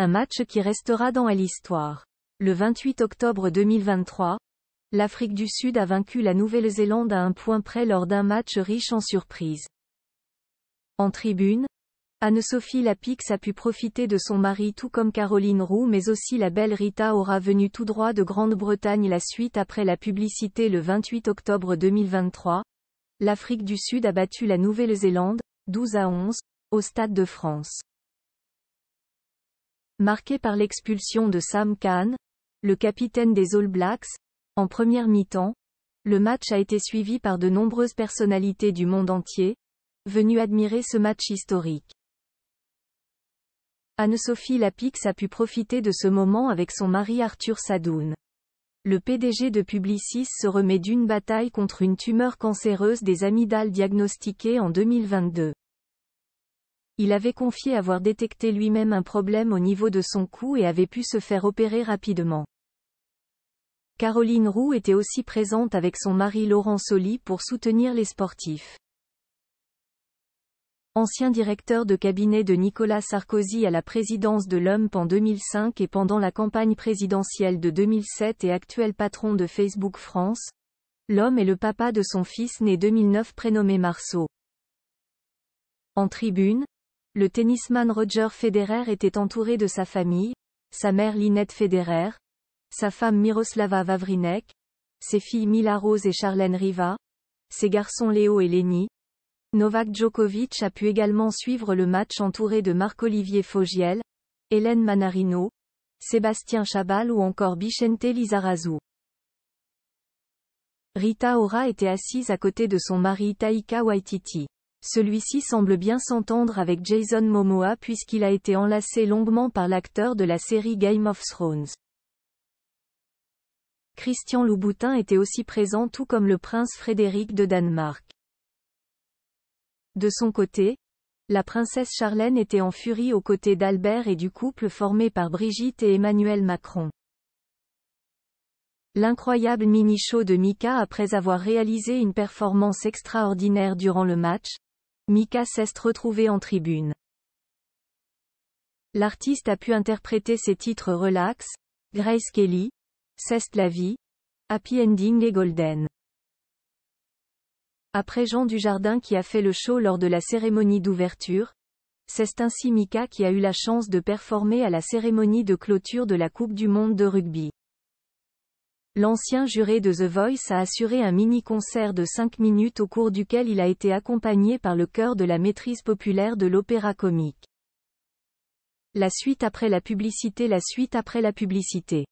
Un match qui restera dans l'histoire. Le 28 octobre 2023, l'Afrique du Sud a vaincu la Nouvelle-Zélande à un point près lors d'un match riche en surprises. En tribune, Anne-Sophie Lapix a pu profiter de son mari tout comme Caroline Roux mais aussi la belle Rita aura venu tout droit de Grande-Bretagne la suite après la publicité le 28 octobre 2023. L'Afrique du Sud a battu la Nouvelle-Zélande, 12 à 11, au Stade de France. Marqué par l'expulsion de Sam Khan, le capitaine des All Blacks, en première mi-temps, le match a été suivi par de nombreuses personnalités du monde entier, venues admirer ce match historique. Anne-Sophie Lapix a pu profiter de ce moment avec son mari Arthur Sadoun. Le PDG de Publicis se remet d'une bataille contre une tumeur cancéreuse des amygdales diagnostiquée en 2022. Il avait confié avoir détecté lui-même un problème au niveau de son cou et avait pu se faire opérer rapidement. Caroline Roux était aussi présente avec son mari Laurent Soli pour soutenir les sportifs. Ancien directeur de cabinet de Nicolas Sarkozy à la présidence de l'UMP en 2005 et pendant la campagne présidentielle de 2007 et actuel patron de Facebook France, l'homme est le papa de son fils né 2009 prénommé Marceau. En tribune, le tennisman Roger Federer était entouré de sa famille, sa mère Linette Federer, sa femme Miroslava Vavrinek, ses filles Mila Rose et Charlène Riva, ses garçons Léo et Lenny. Novak Djokovic a pu également suivre le match entouré de Marc-Olivier Fogiel, Hélène Manarino, Sébastien Chabal ou encore Bichente Lizarazu. Rita Ora était assise à côté de son mari Taika Waititi. Celui-ci semble bien s'entendre avec Jason Momoa puisqu'il a été enlacé longuement par l'acteur de la série Game of Thrones. Christian Louboutin était aussi présent tout comme le prince Frédéric de Danemark. De son côté, la princesse Charlène était en furie aux côtés d'Albert et du couple formé par Brigitte et Emmanuel Macron. L'incroyable mini-show de Mika après avoir réalisé une performance extraordinaire durant le match, Mika Sest retrouvée en tribune. L'artiste a pu interpréter ses titres Relax, Grace Kelly, Ceste la vie, Happy Ending et Golden. Après Jean Dujardin qui a fait le show lors de la cérémonie d'ouverture, c'est ainsi Mika qui a eu la chance de performer à la cérémonie de clôture de la Coupe du Monde de rugby. L'ancien juré de The Voice a assuré un mini-concert de 5 minutes au cours duquel il a été accompagné par le chœur de la maîtrise populaire de l'opéra comique. La suite après la publicité La suite après la publicité